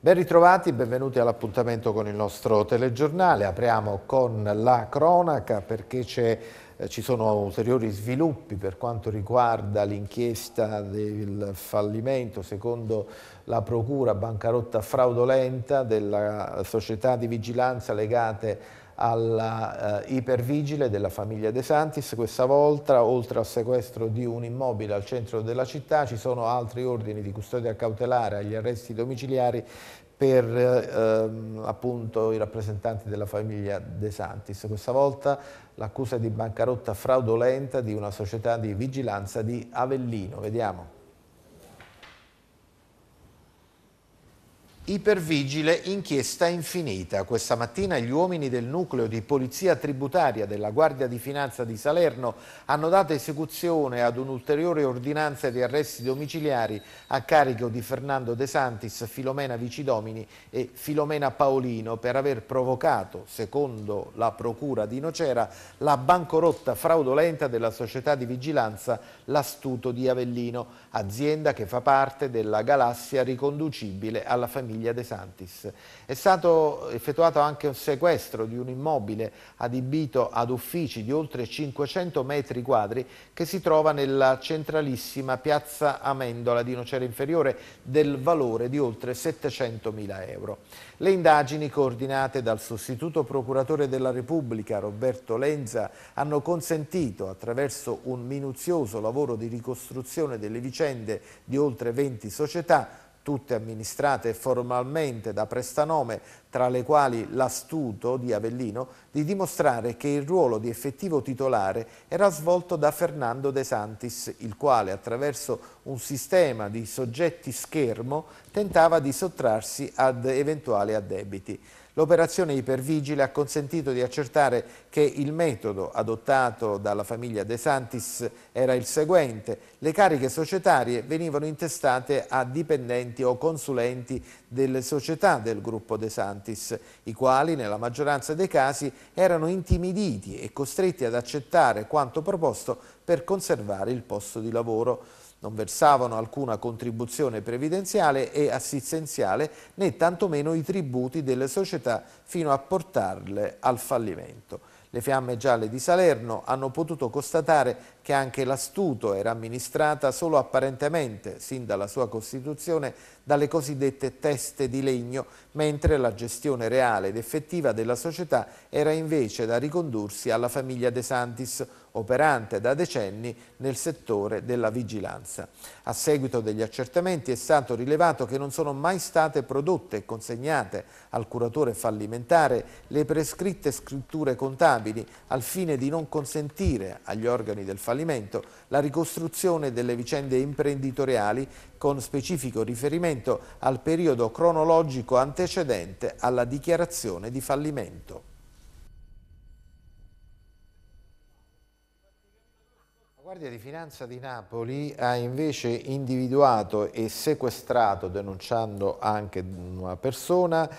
Ben ritrovati, benvenuti all'appuntamento con il nostro telegiornale. Apriamo con la cronaca perché eh, ci sono ulteriori sviluppi per quanto riguarda l'inchiesta del fallimento secondo la procura bancarotta fraudolenta della società di vigilanza legate a alla eh, ipervigile della famiglia De Santis. Questa volta, oltre al sequestro di un immobile al centro della città, ci sono altri ordini di custodia cautelare agli arresti domiciliari per eh, ehm, appunto, i rappresentanti della famiglia De Santis. Questa volta l'accusa di bancarotta fraudolenta di una società di vigilanza di Avellino. Vediamo. Ipervigile, inchiesta infinita. Questa mattina gli uomini del nucleo di polizia tributaria della Guardia di Finanza di Salerno hanno dato esecuzione ad un'ulteriore ordinanza di arresti domiciliari a carico di Fernando De Santis, Filomena Vicidomini e Filomena Paolino per aver provocato, secondo la procura di Nocera, la bancorotta fraudolenta della società di vigilanza L'Astuto di Avellino, azienda che fa parte della galassia riconducibile alla famiglia famiglia De Santis. È stato effettuato anche un sequestro di un immobile adibito ad uffici di oltre 500 metri quadri che si trova nella centralissima piazza Amendola di Nocera Inferiore del valore di oltre 700 mila euro. Le indagini coordinate dal sostituto procuratore della Repubblica Roberto Lenza hanno consentito attraverso un minuzioso lavoro di ricostruzione delle vicende di oltre 20 società tutte amministrate formalmente da prestanome, tra le quali l'Astuto di Avellino, di dimostrare che il ruolo di effettivo titolare era svolto da Fernando De Santis, il quale attraverso un sistema di soggetti schermo tentava di sottrarsi ad eventuali addebiti. L'operazione ipervigile ha consentito di accertare che il metodo adottato dalla famiglia De Santis era il seguente. Le cariche societarie venivano intestate a dipendenti o consulenti delle società del gruppo De Santis, i quali nella maggioranza dei casi erano intimiditi e costretti ad accettare quanto proposto per conservare il posto di lavoro non versavano alcuna contribuzione previdenziale e assistenziale né tantomeno i tributi delle società fino a portarle al fallimento. Le fiamme gialle di Salerno hanno potuto constatare che anche l'astuto era amministrata solo apparentemente, sin dalla sua costituzione, dalle cosiddette teste di legno, mentre la gestione reale ed effettiva della società era invece da ricondursi alla famiglia De Santis, operante da decenni nel settore della vigilanza. A seguito degli accertamenti è stato rilevato che non sono mai state prodotte e consegnate al curatore fallimentare le prescritte scritture contabili al fine di non consentire agli organi del fallimento fallimento, la ricostruzione delle vicende imprenditoriali con specifico riferimento al periodo cronologico antecedente alla dichiarazione di fallimento. Guardia di Finanza di Napoli ha invece individuato e sequestrato, denunciando anche una persona, eh,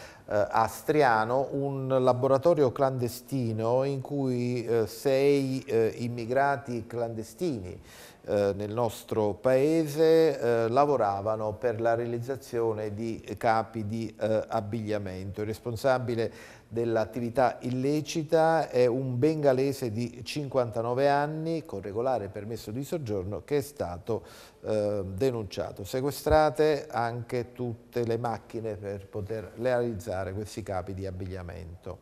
a Striano, un laboratorio clandestino in cui eh, sei eh, immigrati clandestini eh, nel nostro paese eh, lavoravano per la realizzazione di capi di eh, abbigliamento. Il responsabile dell'attività illecita è un bengalese di 59 anni con regolare permesso di soggiorno che è stato eh, denunciato. Sequestrate anche tutte le macchine per poter realizzare questi capi di abbigliamento.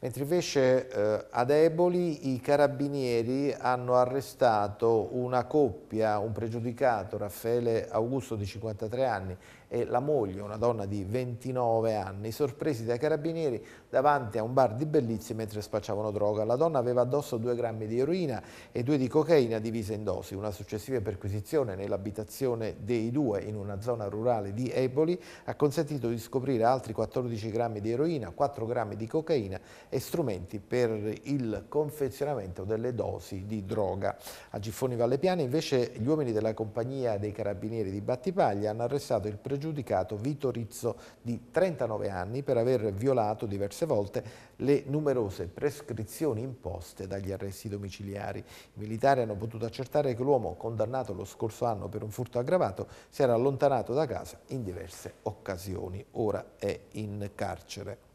Mentre invece eh, ad Eboli i carabinieri hanno arrestato una coppia, un pregiudicato, Raffaele Augusto di 53 anni e la moglie, una donna di 29 anni, sorpresi dai carabinieri davanti a un bar di Bellizzi mentre spacciavano droga. La donna aveva addosso 2 grammi di eroina e 2 di cocaina divise in dosi. Una successiva perquisizione nell'abitazione dei due in una zona rurale di Eboli ha consentito di scoprire altri 14 grammi di eroina, 4 grammi di cocaina e strumenti per il confezionamento delle dosi di droga. A Giffoni Valle Vallepiano invece gli uomini della compagnia dei carabinieri di Battipaglia hanno arrestato il pregiudice giudicato Vito Rizzo di 39 anni per aver violato diverse volte le numerose prescrizioni imposte dagli arresti domiciliari. I militari hanno potuto accertare che l'uomo, condannato lo scorso anno per un furto aggravato, si era allontanato da casa in diverse occasioni. Ora è in carcere.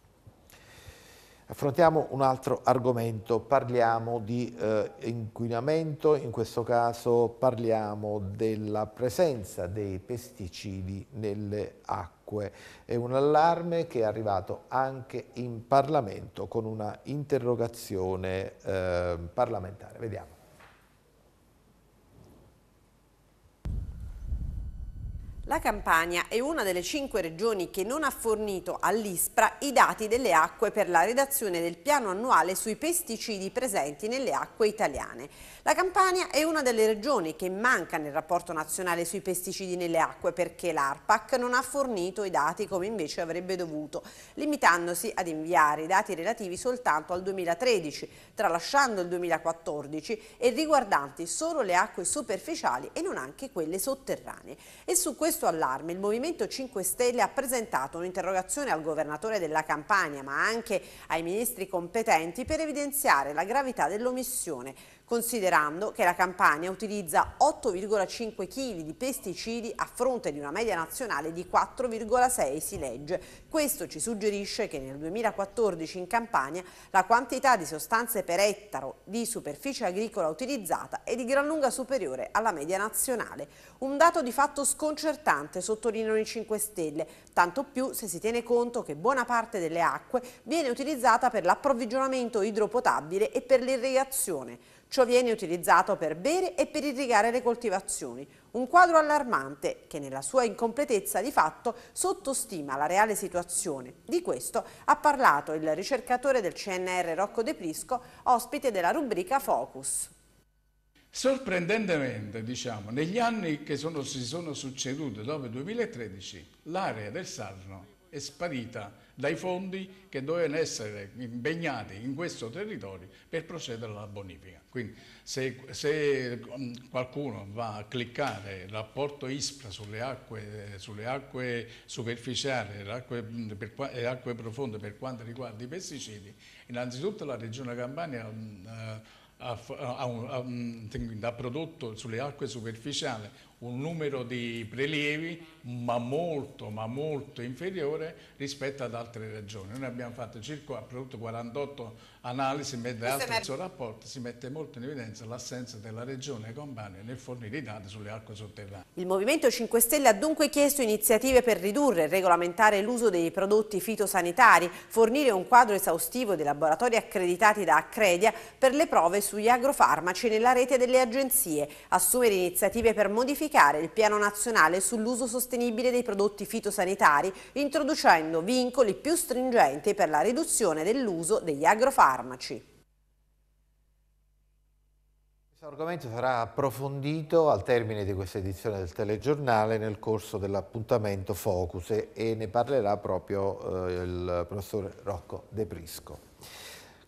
Affrontiamo un altro argomento, parliamo di eh, inquinamento, in questo caso parliamo della presenza dei pesticidi nelle acque. È un allarme che è arrivato anche in Parlamento con una interrogazione eh, parlamentare. Vediamo. La Campania è una delle cinque regioni che non ha fornito all'ISPRA i dati delle acque per la redazione del piano annuale sui pesticidi presenti nelle acque italiane. La Campania è una delle regioni che manca nel rapporto nazionale sui pesticidi nelle acque perché l'ARPAC non ha fornito i dati come invece avrebbe dovuto, limitandosi ad inviare i dati relativi soltanto al 2013, tralasciando il 2014 e riguardanti solo le acque superficiali e non anche quelle sotterranee. E su questo questo allarme il Movimento 5 Stelle ha presentato un'interrogazione al governatore della Campania ma anche ai ministri competenti per evidenziare la gravità dell'omissione considerando che la Campania utilizza 8,5 kg di pesticidi a fronte di una media nazionale di 4,6 si legge. Questo ci suggerisce che nel 2014 in Campania la quantità di sostanze per ettaro di superficie agricola utilizzata è di gran lunga superiore alla media nazionale. Un dato di fatto sconcertante, sottolineano i 5 Stelle, tanto più se si tiene conto che buona parte delle acque viene utilizzata per l'approvvigionamento idropotabile e per l'irrigazione. Ciò viene utilizzato per bere e per irrigare le coltivazioni, un quadro allarmante che nella sua incompletezza di fatto sottostima la reale situazione. Di questo ha parlato il ricercatore del CNR Rocco De Prisco, ospite della rubrica Focus. Sorprendentemente, diciamo, negli anni che sono, si sono succeduti dopo il 2013, l'area del Sarno è sparita dai fondi che dovevano essere impegnati in questo territorio per procedere alla bonifica. Quindi se, se mm, qualcuno va a cliccare il rapporto ISPRA sulle acque, sulle acque superficiali e mm, acque, profonde per quanto riguarda i pesticidi, innanzitutto la Regione Campania mm, eh, ha, ha, ha, prodotto sulle acque superficiali un numero di prelievi ma molto, ma molto inferiore rispetto ad altre regioni. Noi abbiamo fatto circa, 48 analisi mentre merito suo rapporto si mette molto in evidenza l'assenza della regione Campania nel fornire i dati sulle acque sotterranee. Il Movimento 5 Stelle ha dunque chiesto iniziative per ridurre e regolamentare l'uso dei prodotti fitosanitari, fornire un quadro esaustivo dei laboratori accreditati da Accredia per le prove sugli agrofarmaci nella rete delle agenzie, assumere iniziative per modificare il piano nazionale sull'uso sostenibile sostenibile dei prodotti fitosanitari, introducendo vincoli più stringenti per la riduzione dell'uso degli agrofarmaci. Questo argomento sarà approfondito al termine di questa edizione del telegiornale nel corso dell'appuntamento Focus e ne parlerà proprio eh, il professor Rocco De Prisco.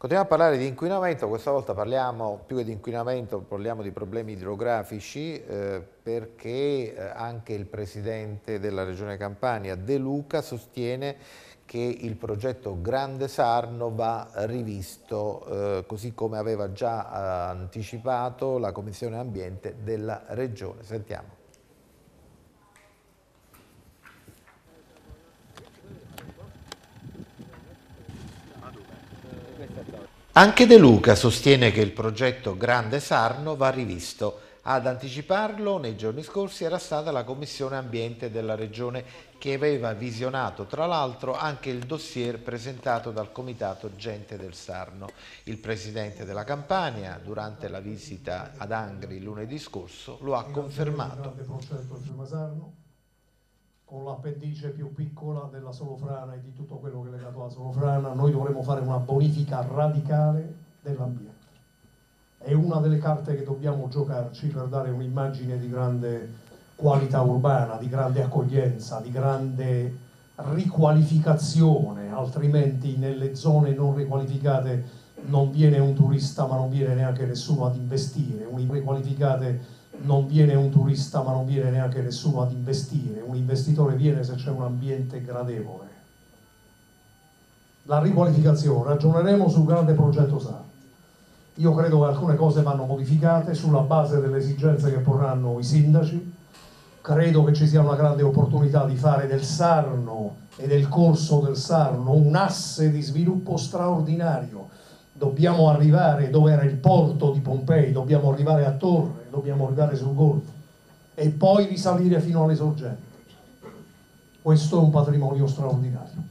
Continuiamo a parlare di inquinamento, questa volta parliamo più che di inquinamento, parliamo di problemi idrografici eh, perché eh, anche il presidente della regione Campania De Luca sostiene che il progetto Grande Sarno va rivisto, eh, così come aveva già eh, anticipato la Commissione Ambiente della Regione. Sentiamo. Anche De Luca sostiene che il progetto Grande Sarno va rivisto. Ad anticiparlo nei giorni scorsi era stata la Commissione Ambiente della Regione che aveva visionato tra l'altro anche il dossier presentato dal Comitato Gente del Sarno. Il Presidente della Campania durante la visita ad Angri lunedì scorso lo ha confermato con l'appendice più piccola della solofrana e di tutto quello che è legato alla solofrana, noi dovremo fare una bonifica radicale dell'ambiente. È una delle carte che dobbiamo giocarci per dare un'immagine di grande qualità urbana, di grande accoglienza, di grande riqualificazione, altrimenti nelle zone non riqualificate non viene un turista ma non viene neanche nessuno ad investire, riqualificate non viene un turista ma non viene neanche nessuno ad investire, un investitore viene se c'è un ambiente gradevole. La riqualificazione, ragioneremo sul grande progetto SAR. Io credo che alcune cose vanno modificate sulla base delle esigenze che porranno i sindaci, credo che ci sia una grande opportunità di fare del Sarno e del corso del Sarno un asse di sviluppo straordinario dobbiamo arrivare dove era il porto di Pompei, dobbiamo arrivare a Torre, dobbiamo arrivare sul Golfo e poi risalire fino alle sorgenti. Questo è un patrimonio straordinario.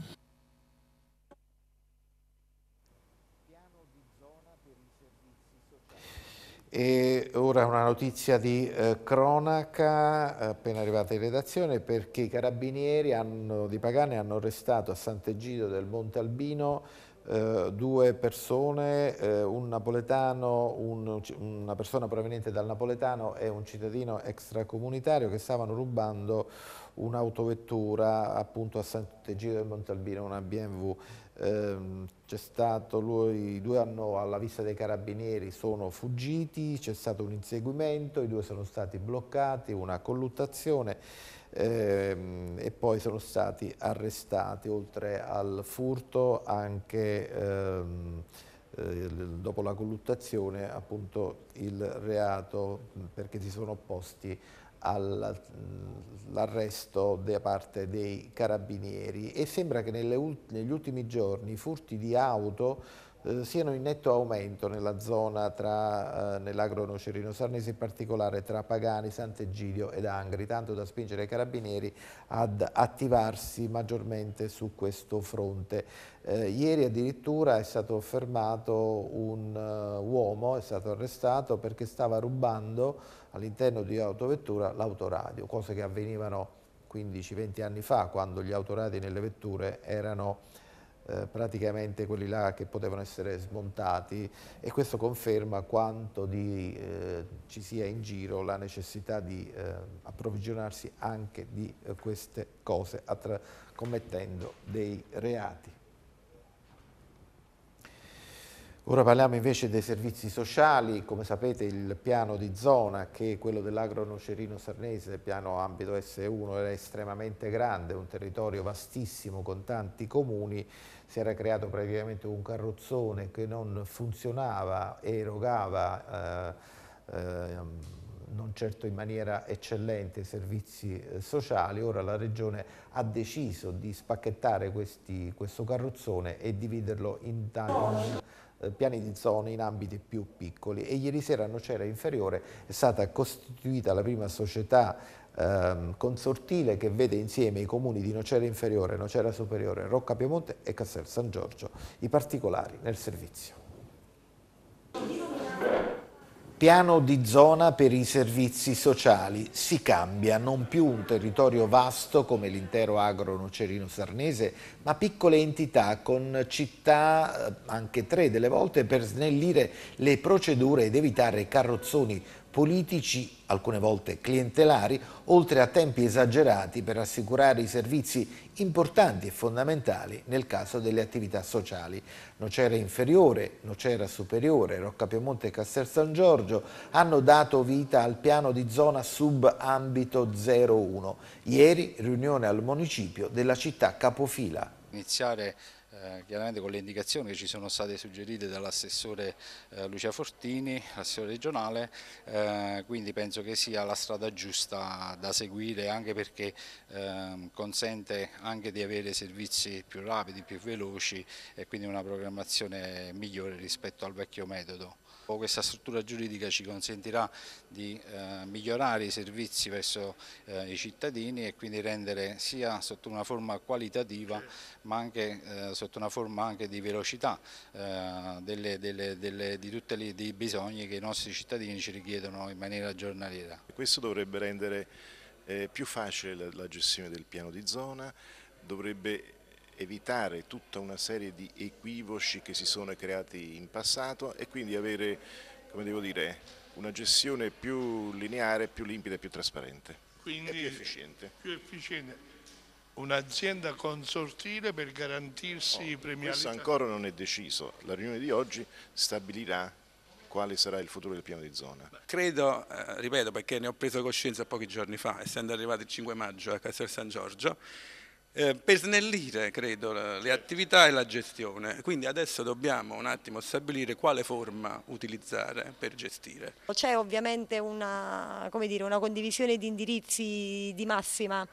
E ora una notizia di eh, cronaca appena arrivata in redazione perché i carabinieri hanno, di Pagane hanno arrestato a Sant'Egidio del Monte Albino eh, due persone, eh, un napoletano, un, una persona proveniente dal napoletano e un cittadino extracomunitario che stavano rubando un'autovettura appunto a Sant'Egidio del Montalbino, una BMW Ehm, c'è stato lui, due hanno alla vista dei carabinieri sono fuggiti, c'è stato un inseguimento, i due sono stati bloccati, una colluttazione ehm, e poi sono stati arrestati oltre al furto anche ehm, eh, dopo la colluttazione appunto il reato perché si sono opposti all'arresto mm, da parte dei carabinieri e sembra che negli ultimi giorni i furti di auto eh, siano in netto aumento nella zona tra eh, nell'agro nocerino sarnese in particolare tra Pagani, Sant'Egidio ed Angri tanto da spingere i carabinieri ad attivarsi maggiormente su questo fronte eh, ieri addirittura è stato fermato un eh, uomo è stato arrestato perché stava rubando all'interno di autovettura l'autoradio, cose che avvenivano 15-20 anni fa quando gli autoradi nelle vetture erano eh, praticamente quelli là che potevano essere smontati e questo conferma quanto di, eh, ci sia in giro la necessità di eh, approvvigionarsi anche di eh, queste cose commettendo dei reati. Ora parliamo invece dei servizi sociali, come sapete il piano di zona che è quello dell'agro nocerino sarnese, il piano ambito S1 era estremamente grande, un territorio vastissimo con tanti comuni, si era creato praticamente un carrozzone che non funzionava e erogava eh, eh, non certo in maniera eccellente i servizi eh, sociali, ora la Regione ha deciso di spacchettare questi, questo carrozzone e dividerlo in tanti eh, piani di zona in ambiti più piccoli e ieri sera a Nocera Inferiore è stata costituita la prima società ehm, consortile che vede insieme i comuni di Nocera Inferiore, Nocera Superiore, Rocca Piemonte e Castel San Giorgio. I particolari nel servizio. Piano di zona per i servizi sociali. Si cambia non più un territorio vasto come l'intero agro nocerino sarnese, ma piccole entità con città eh, anche tre delle volte per snellire le procedure ed evitare carrozzoni politici, alcune volte clientelari, oltre a tempi esagerati per assicurare i servizi importanti e fondamentali nel caso delle attività sociali. Nocera Inferiore, Nocera Superiore, Rocca Piemonte e Castel San Giorgio hanno dato vita al piano di zona subambito 01. Ieri riunione al municipio della città capofila. Iniziare eh, chiaramente con le indicazioni che ci sono state suggerite dall'assessore eh, Lucia Fortini, assessore regionale, eh, quindi penso che sia la strada giusta da seguire anche perché ehm, consente anche di avere servizi più rapidi, più veloci e quindi una programmazione migliore rispetto al vecchio metodo campo questa struttura giuridica ci consentirà di eh, migliorare i servizi verso eh, i cittadini e quindi rendere sia sotto una forma qualitativa ma anche eh, sotto una forma anche di velocità eh, delle, delle, delle, di tutti i bisogni che i nostri cittadini ci richiedono in maniera giornaliera. Questo dovrebbe rendere eh, più facile la gestione del piano di zona, dovrebbe evitare tutta una serie di equivoci che si sono creati in passato e quindi avere, come devo dire, una gestione più lineare, più limpida e più trasparente. Quindi più efficiente. Più efficiente. Un'azienda consortile per garantirsi oh, i premialità. Questo ancora non è deciso. La riunione di oggi stabilirà quale sarà il futuro del piano di zona? Credo, eh, ripeto perché ne ho preso coscienza pochi giorni fa, essendo arrivato il 5 maggio a Castel San Giorgio, eh, per snellire, credo, le attività e la gestione. Quindi adesso dobbiamo un attimo stabilire quale forma utilizzare per gestire. C'è ovviamente una, dire, una, condivisione di indirizzi di massima,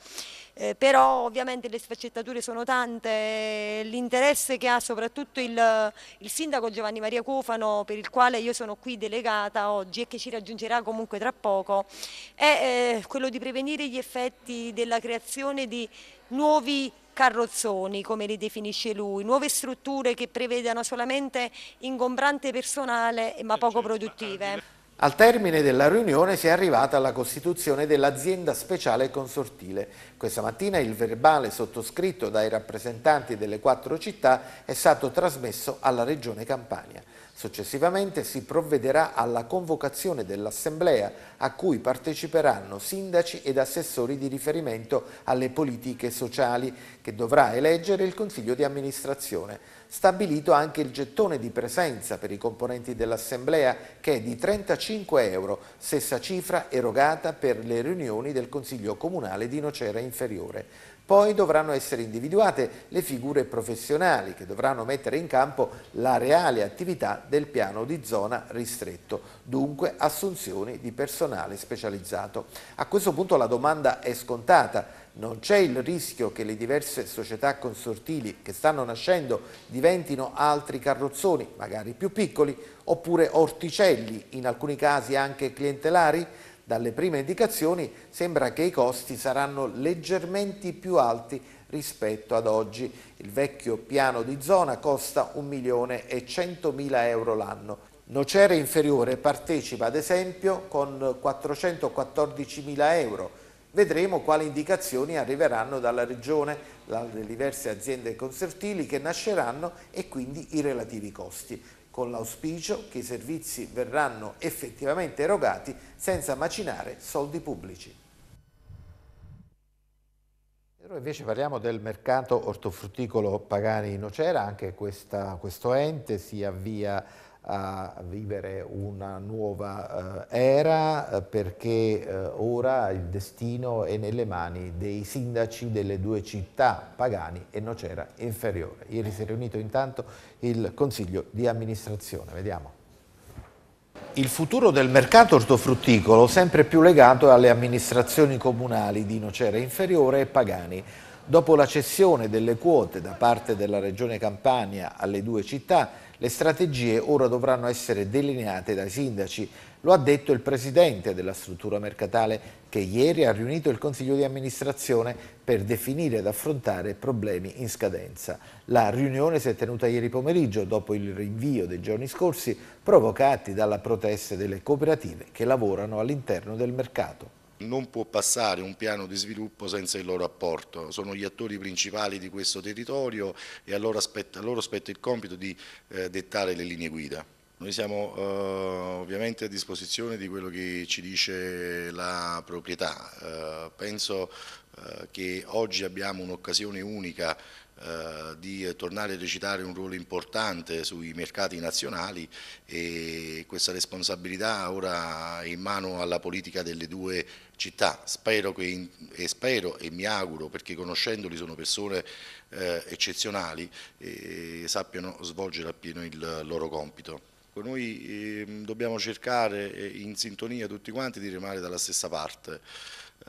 eh, però ovviamente le sfaccettature sono tante, l'interesse che ha soprattutto il, il sindaco Giovanni Maria Cofano, per il quale io sono qui delegata oggi e che ci raggiungerà comunque tra poco, è eh, quello di prevenire gli effetti della creazione di nuovi carrozzoni, come li definisce lui, nuove strutture che prevedano solamente ingombrante personale ma poco produttive. Al termine della riunione si è arrivata alla costituzione dell'azienda speciale consortile. Questa mattina il verbale sottoscritto dai rappresentanti delle quattro città è stato trasmesso alla Regione Campania. Successivamente si provvederà alla convocazione dell'Assemblea a cui parteciperanno sindaci ed assessori di riferimento alle politiche sociali che dovrà eleggere il Consiglio di amministrazione. Stabilito anche il gettone di presenza per i componenti dell'Assemblea che è di 35 euro, stessa cifra erogata per le riunioni del Consiglio Comunale di Nocera Inferiore. Poi dovranno essere individuate le figure professionali che dovranno mettere in campo la reale attività del piano di zona ristretto, dunque assunzioni di personale specializzato. A questo punto la domanda è scontata, non c'è il rischio che le diverse società consortili che stanno nascendo diventino altri carrozzoni, magari più piccoli, oppure orticelli, in alcuni casi anche clientelari? Dalle prime indicazioni sembra che i costi saranno leggermente più alti rispetto ad oggi. Il vecchio piano di zona costa 1 milione e 100 mila euro l'anno. Nocere inferiore partecipa ad esempio con 414 mila euro. Vedremo quali indicazioni arriveranno dalla Regione, dalle diverse aziende consortili che nasceranno e quindi i relativi costi con l'auspicio che i servizi verranno effettivamente erogati senza macinare soldi pubblici. Allora invece parliamo del mercato ortofrutticolo Pagani Nocera, anche questa, questo ente si avvia a vivere una nuova eh, era eh, perché eh, ora il destino è nelle mani dei sindaci delle due città, Pagani e Nocera Inferiore. Ieri si è riunito intanto il Consiglio di amministrazione, vediamo. Il futuro del mercato ortofrutticolo sempre più legato alle amministrazioni comunali di Nocera Inferiore e Pagani. Dopo la cessione delle quote da parte della Regione Campania alle due città, le strategie ora dovranno essere delineate dai sindaci, lo ha detto il presidente della struttura mercatale che ieri ha riunito il consiglio di amministrazione per definire ed affrontare problemi in scadenza. La riunione si è tenuta ieri pomeriggio dopo il rinvio dei giorni scorsi provocati dalla protesta delle cooperative che lavorano all'interno del mercato non può passare un piano di sviluppo senza il loro apporto, sono gli attori principali di questo territorio e a loro spetta, a loro spetta il compito di eh, dettare le linee guida. Noi siamo eh, ovviamente a disposizione di quello che ci dice la proprietà, eh, penso eh, che oggi abbiamo un'occasione unica eh, di tornare a recitare un ruolo importante sui mercati nazionali e questa responsabilità ora è in mano alla politica delle due città. Spero, che, e, spero e mi auguro, perché conoscendoli sono persone eh, eccezionali, e sappiano svolgere appieno il loro compito. Noi eh, dobbiamo cercare eh, in sintonia tutti quanti di rimanere dalla stessa parte.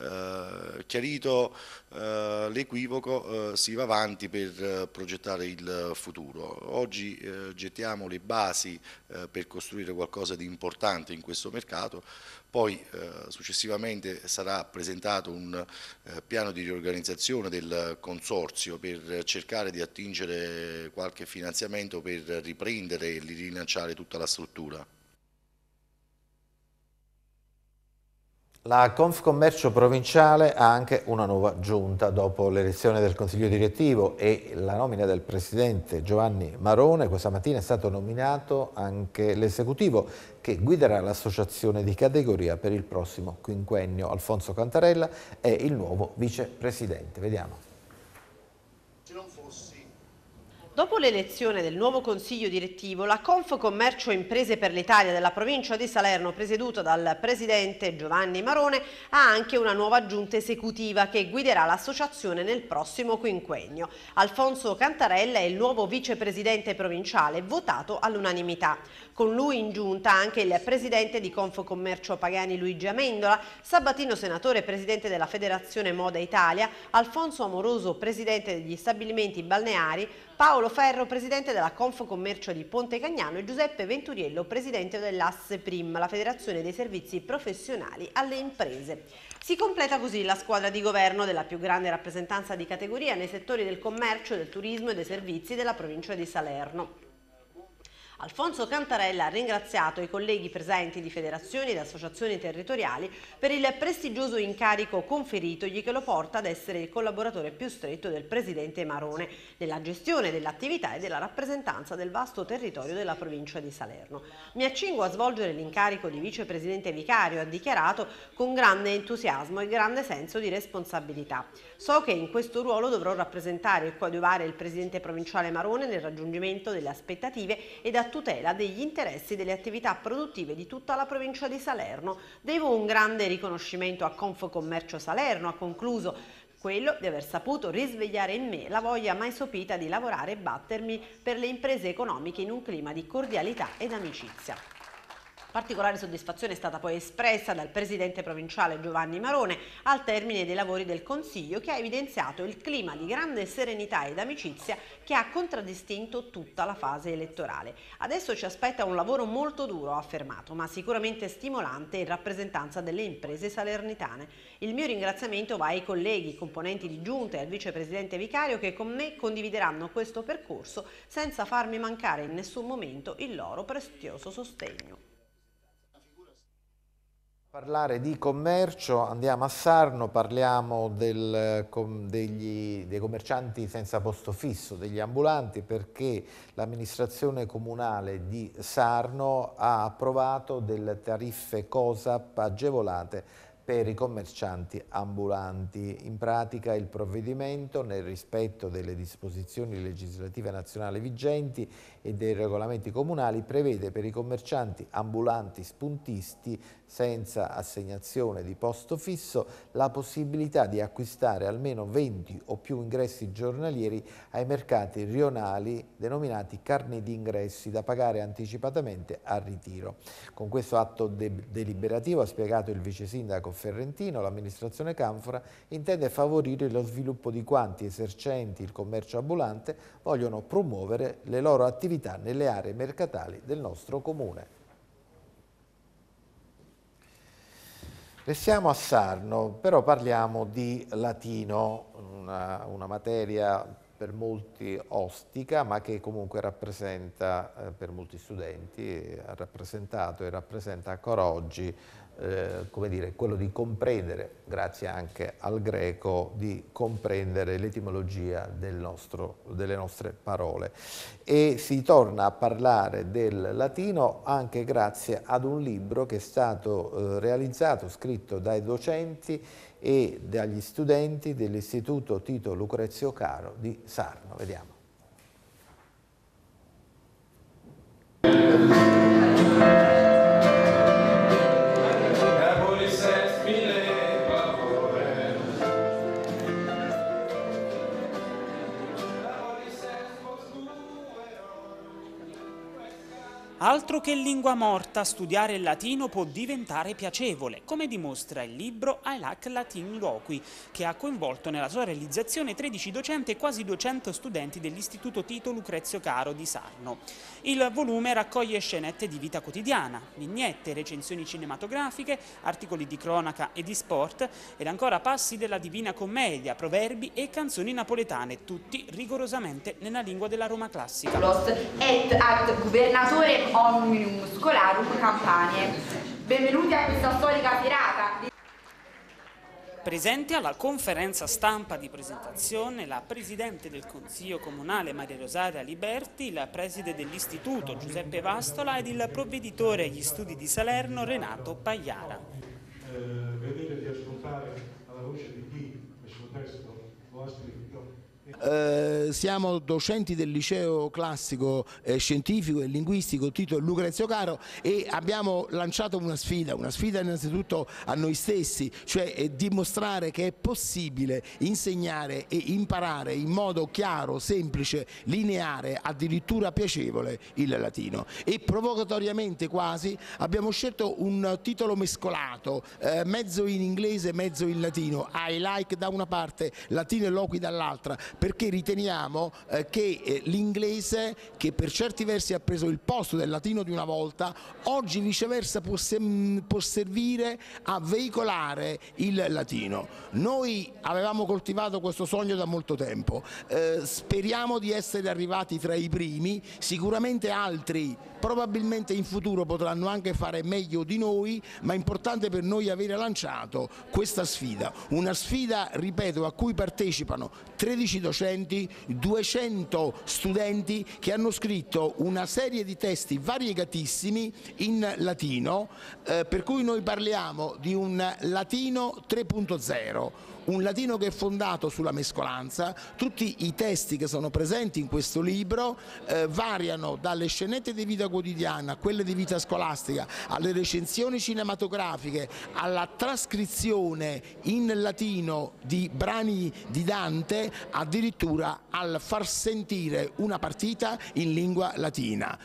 Eh, chiarito eh, l'equivoco eh, si va avanti per eh, progettare il futuro. Oggi eh, gettiamo le basi per costruire qualcosa di importante in questo mercato, poi successivamente sarà presentato un piano di riorganizzazione del consorzio per cercare di attingere qualche finanziamento per riprendere e rilanciare tutta la struttura. La Confcommercio provinciale ha anche una nuova giunta. Dopo l'elezione del Consiglio direttivo e la nomina del Presidente Giovanni Marone, questa mattina è stato nominato anche l'esecutivo che guiderà l'associazione di categoria per il prossimo quinquennio. Alfonso Cantarella è il nuovo vicepresidente. Vediamo. Dopo l'elezione del nuovo Consiglio direttivo, la Confcommercio Imprese per l'Italia della provincia di Salerno, presieduta dal presidente Giovanni Marone, ha anche una nuova giunta esecutiva che guiderà l'associazione nel prossimo quinquennio. Alfonso Cantarella è il nuovo vicepresidente provinciale, votato all'unanimità. Con lui in giunta anche il presidente di Confcommercio Pagani Luigi Amendola, Sabatino senatore e presidente della Federazione Moda Italia, Alfonso Amoroso presidente degli stabilimenti balneari, Paolo Ferro presidente della Confcommercio di Ponte Cagnano e Giuseppe Venturiello presidente dell'Asse Prim, la Federazione dei Servizi Professionali alle Imprese. Si completa così la squadra di governo della più grande rappresentanza di categoria nei settori del commercio, del turismo e dei servizi della provincia di Salerno. Alfonso Cantarella ha ringraziato i colleghi presenti di federazioni ed associazioni territoriali per il prestigioso incarico conferitogli che lo porta ad essere il collaboratore più stretto del presidente Marone nella gestione dell'attività e della rappresentanza del vasto territorio della provincia di Salerno. Mi accingo a svolgere l'incarico di vicepresidente vicario, ha dichiarato con grande entusiasmo e grande senso di responsabilità. So che in questo ruolo dovrò rappresentare e coadiuvare il presidente provinciale Marone nel raggiungimento delle aspettative ed attività tutela degli interessi delle attività produttive di tutta la provincia di Salerno. Devo un grande riconoscimento a Confcommercio Salerno, ha concluso quello di aver saputo risvegliare in me la voglia mai sopita di lavorare e battermi per le imprese economiche in un clima di cordialità ed amicizia. Particolare soddisfazione è stata poi espressa dal presidente provinciale Giovanni Marone al termine dei lavori del Consiglio che ha evidenziato il clima di grande serenità ed amicizia che ha contraddistinto tutta la fase elettorale. Adesso ci aspetta un lavoro molto duro, ha affermato, ma sicuramente stimolante in rappresentanza delle imprese salernitane. Il mio ringraziamento va ai colleghi, componenti di giunta e al vicepresidente vicario che con me condivideranno questo percorso senza farmi mancare in nessun momento il loro prezioso sostegno parlare di commercio, andiamo a Sarno, parliamo del, eh, com, degli, dei commercianti senza posto fisso, degli ambulanti, perché l'amministrazione comunale di Sarno ha approvato delle tariffe COSAP agevolate per i commercianti ambulanti. In pratica il provvedimento, nel rispetto delle disposizioni legislative nazionali vigenti, e dei regolamenti comunali prevede per i commercianti ambulanti spuntisti senza assegnazione di posto fisso la possibilità di acquistare almeno 20 o più ingressi giornalieri ai mercati rionali denominati carni di ingressi da pagare anticipatamente al ritiro. Con questo atto de deliberativo, ha spiegato il vice sindaco Ferrentino, l'amministrazione Canfora intende favorire lo sviluppo di quanti esercenti il commercio ambulante vogliono promuovere le loro attività attività nelle aree mercatali del nostro comune. Restiamo a Sarno, però parliamo di latino, una, una materia per molti ostica, ma che comunque rappresenta, eh, per molti studenti, ha rappresentato e rappresenta ancora oggi eh, come dire, quello di comprendere, grazie anche al greco, di comprendere l'etimologia del delle nostre parole. E si torna a parlare del latino anche grazie ad un libro che è stato eh, realizzato, scritto dai docenti e dagli studenti dell'Istituto Tito Lucrezio Caro di Sarno. Vediamo. Altro che lingua morta, studiare il latino può diventare piacevole, come dimostra il libro I Lac Latin Loqui, che ha coinvolto nella sua realizzazione 13 docenti e quasi 200 studenti dell'Istituto Tito Lucrezio Caro di Sarno. Il volume raccoglie scenette di vita quotidiana, vignette, recensioni cinematografiche, articoli di cronaca e di sport, ed ancora passi della Divina Commedia, proverbi e canzoni napoletane, tutti rigorosamente nella lingua della Roma classica. Et act governatore Omnium Scolarum Campanie. Benvenuti a questa storica pirata. Presente alla conferenza stampa di presentazione la Presidente del Consiglio Comunale Maria Rosaria Liberti, la Preside dell'Istituto Giuseppe Vastola ed il Provveditore agli Studi di Salerno Renato Pagliara. Eh, siamo docenti del liceo classico eh, scientifico e linguistico Tito Lucrezio Caro e abbiamo lanciato una sfida, una sfida innanzitutto a noi stessi, cioè eh, dimostrare che è possibile insegnare e imparare in modo chiaro, semplice, lineare, addirittura piacevole il latino e provocatoriamente quasi abbiamo scelto un titolo mescolato, eh, mezzo in inglese, mezzo in latino, I like da una parte, latino e loqui dall'altra, per perché riteniamo eh, che eh, l'inglese che per certi versi ha preso il posto del latino di una volta, oggi viceversa può, può servire a veicolare il latino. Noi avevamo coltivato questo sogno da molto tempo, eh, speriamo di essere arrivati tra i primi, sicuramente altri probabilmente in futuro potranno anche fare meglio di noi, ma è importante per noi avere lanciato questa sfida, una sfida, ripeto, a cui partecipano 13 docenti docenti, 200 studenti che hanno scritto una serie di testi variegatissimi in latino, eh, per cui noi parliamo di un latino 3.0 un latino che è fondato sulla mescolanza, tutti i testi che sono presenti in questo libro eh, variano dalle scenette di vita quotidiana a quelle di vita scolastica, alle recensioni cinematografiche, alla trascrizione in latino di brani di Dante, addirittura al far sentire una partita in lingua latina.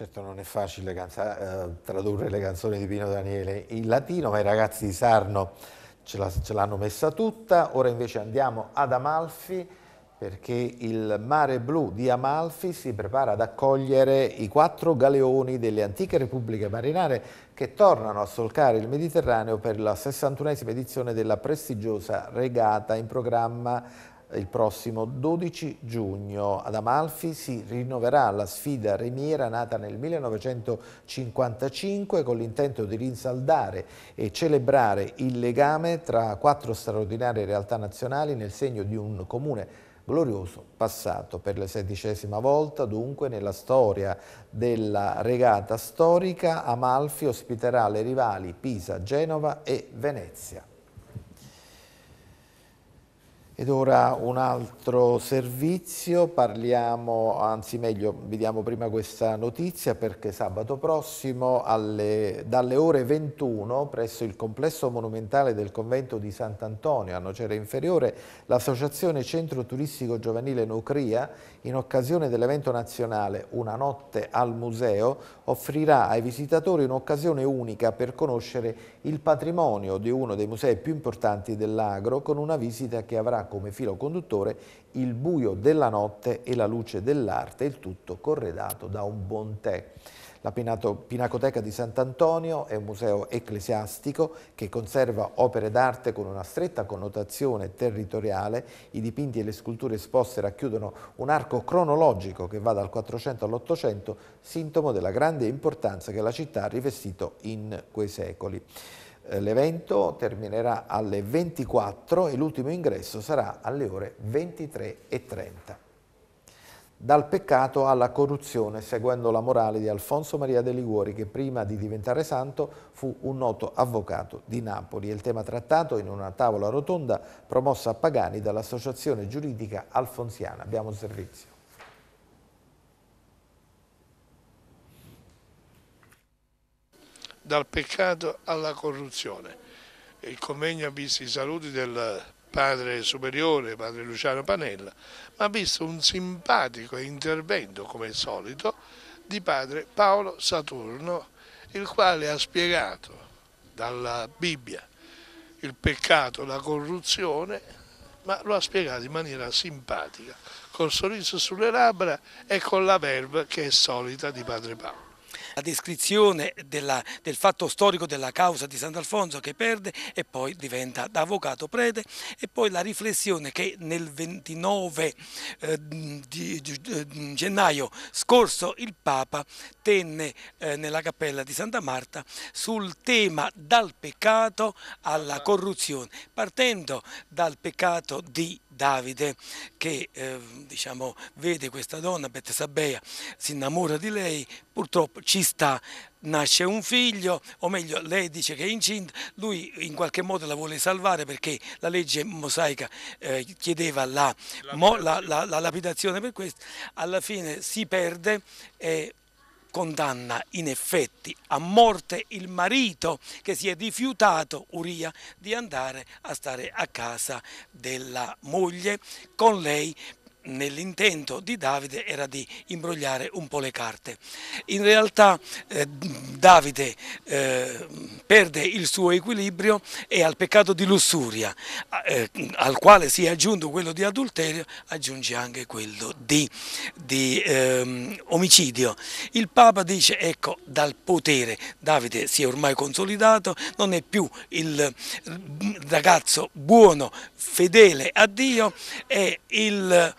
Certo non è facile canza, eh, tradurre le canzoni di Pino Daniele in latino, ma i ragazzi di Sarno ce l'hanno messa tutta. Ora invece andiamo ad Amalfi perché il mare blu di Amalfi si prepara ad accogliere i quattro galeoni delle antiche repubbliche marinare che tornano a solcare il Mediterraneo per la 61esima edizione della prestigiosa regata in programma il prossimo 12 giugno ad Amalfi si rinnoverà la sfida remiera nata nel 1955 con l'intento di rinsaldare e celebrare il legame tra quattro straordinarie realtà nazionali nel segno di un comune glorioso passato. Per la sedicesima volta, dunque, nella storia della regata storica, Amalfi ospiterà le rivali Pisa, Genova e Venezia. Ed ora un altro servizio, parliamo, anzi meglio, vediamo prima questa notizia perché sabato prossimo alle, dalle ore 21 presso il complesso monumentale del convento di Sant'Antonio a Nocera Inferiore l'associazione Centro Turistico Giovanile Nucria in occasione dell'evento nazionale Una notte al museo offrirà ai visitatori un'occasione unica per conoscere il patrimonio di uno dei musei più importanti dell'agro con una visita che avrà come filo conduttore il buio della notte e la luce dell'arte, il tutto corredato da un buon tè. La Pinacoteca di Sant'Antonio è un museo ecclesiastico che conserva opere d'arte con una stretta connotazione territoriale. I dipinti e le sculture esposte racchiudono un arco cronologico che va dal 400 all'800, sintomo della grande importanza che la città ha rivestito in quei secoli. Eh, l'evento terminerà alle 24 e l'ultimo ingresso sarà alle ore 23.30. Dal peccato alla corruzione, seguendo la morale di Alfonso Maria de Liguori, che prima di diventare santo fu un noto avvocato di Napoli. Il tema trattato in una tavola rotonda promossa a Pagani dall'Associazione Giuridica Alfonsiana. Abbiamo servizio. dal peccato alla corruzione. Il convegno ha visto i saluti del padre superiore, padre Luciano Panella, ma ha visto un simpatico intervento, come al solito, di padre Paolo Saturno, il quale ha spiegato dalla Bibbia il peccato, la corruzione, ma lo ha spiegato in maniera simpatica, col sorriso sulle labbra e con la verve che è solita di padre Paolo la descrizione della, del fatto storico della causa di Sant'Alfonso che perde e poi diventa da avvocato prete e poi la riflessione che nel 29 eh, di, di, gennaio scorso il Papa tenne eh, nella cappella di Santa Marta sul tema dal peccato alla corruzione, partendo dal peccato di Davide che eh, diciamo, vede questa donna, Bettesabea, si innamora di lei, purtroppo ci sta, nasce un figlio, o meglio lei dice che è incinta, lui in qualche modo la vuole salvare perché la legge mosaica eh, chiedeva la, mo, la, la, la, lapidazione per questo, alla fine si perde e condanna in effetti a morte il marito che si è rifiutato, Uria, di andare a stare a casa della moglie con lei nell'intento di Davide era di imbrogliare un po' le carte. In realtà eh, Davide eh, perde il suo equilibrio e al peccato di lussuria, eh, al quale si è aggiunto quello di adulterio, aggiunge anche quello di, di ehm, omicidio. Il Papa dice ecco dal potere Davide si è ormai consolidato, non è più il mm, ragazzo buono, fedele a Dio, è il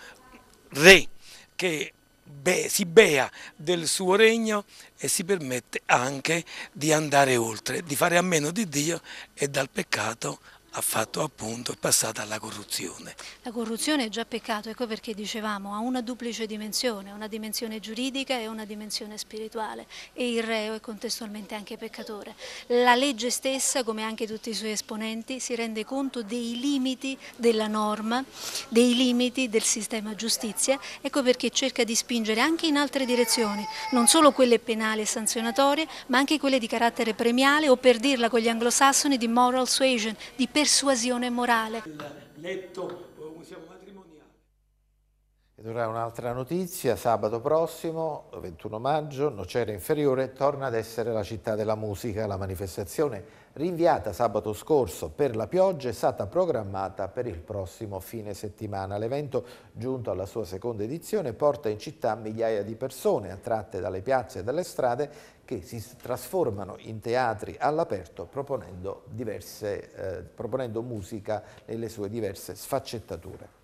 re che Beh, si bea del suo regno e si permette anche di andare oltre, di fare a meno di Dio e dal peccato ha fatto appunto è passata alla corruzione. La corruzione è già peccato, ecco perché dicevamo ha una duplice dimensione, una dimensione giuridica e una dimensione spirituale e il reo è contestualmente anche peccatore. La legge stessa, come anche tutti i suoi esponenti, si rende conto dei limiti della norma, dei limiti del sistema giustizia, ecco perché cerca di spingere anche in altre direzioni, non solo quelle penali e sanzionatorie, ma anche quelle di carattere premiale o per dirla con gli anglosassoni di moral suasion, di per persuasione morale. Letto ed ora un'altra notizia, sabato prossimo, 21 maggio, Nocera Inferiore torna ad essere la città della musica. La manifestazione, rinviata sabato scorso per la pioggia, è stata programmata per il prossimo fine settimana. L'evento, giunto alla sua seconda edizione, porta in città migliaia di persone attratte dalle piazze e dalle strade che si trasformano in teatri all'aperto proponendo, eh, proponendo musica nelle sue diverse sfaccettature.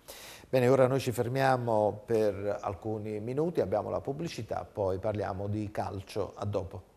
Bene, ora noi ci fermiamo per alcuni minuti, abbiamo la pubblicità, poi parliamo di calcio. A dopo.